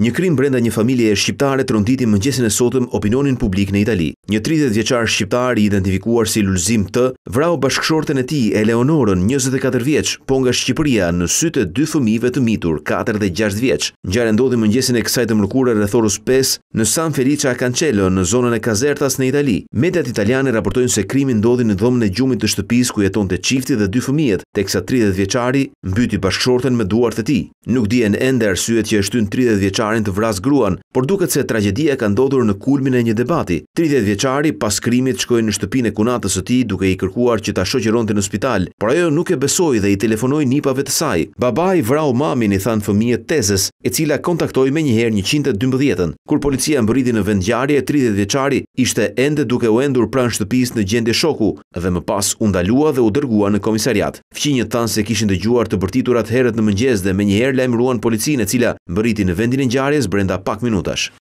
Një krim brenda një familje e shqiptare tronditi mëngjesin e sotëm opinionin publik në Itali. Një 30 vjeqar shqiptar i identifikuar si lullzim të vrau bashkëshorten e ti Eleonorën 24 vjeq, po nga Shqipëria në sytë dy fëmive të mitur 4 dhe 6 vjeq. Në ndodhi mëngjesin e kësaj të mërkurë e rëthorus 5 në San Felicia Cancello në zonën e Kazertas në Itali. Mediat italiane raportojnë se krimi ndodhi në dhomën e gjumit të shtëpis ku jeton të qifti dhe dy fëmijet, te kësa 30 vjeqari mbyti bashkëshorten me duart e ti. Nuk dijen ende arsyet që ështën 30 vjeqari vjeçarin të vrasë gruan, por duket se tragedia ka ndodhur në kulmin e një debati. 30 vjeçari pas krimit shkoi në shtëpinë e kunatës së tij duke i kërkuar që ta shoqëronte në spital, por ajo nuk e besoi dhe i telefonoi nipave të saj. Babai vrau mamin i than fëmijët tezës, e cila kontaktoi menjëherë 112-ën. Kur policia mbërriti në vendjarje, 30 vjeçari ishte ende duke u endur pranë shtëpisë në gjendje shoku dhe më pas u ndalua dhe u dërgua në komisariat. Fqinjët than se kishin dëgjuar të bërtiturat herët në mëngjes dhe menjëherë lajmëruan policinë e cila mbërriti në vendin e ngjarjes brenda pak minutash.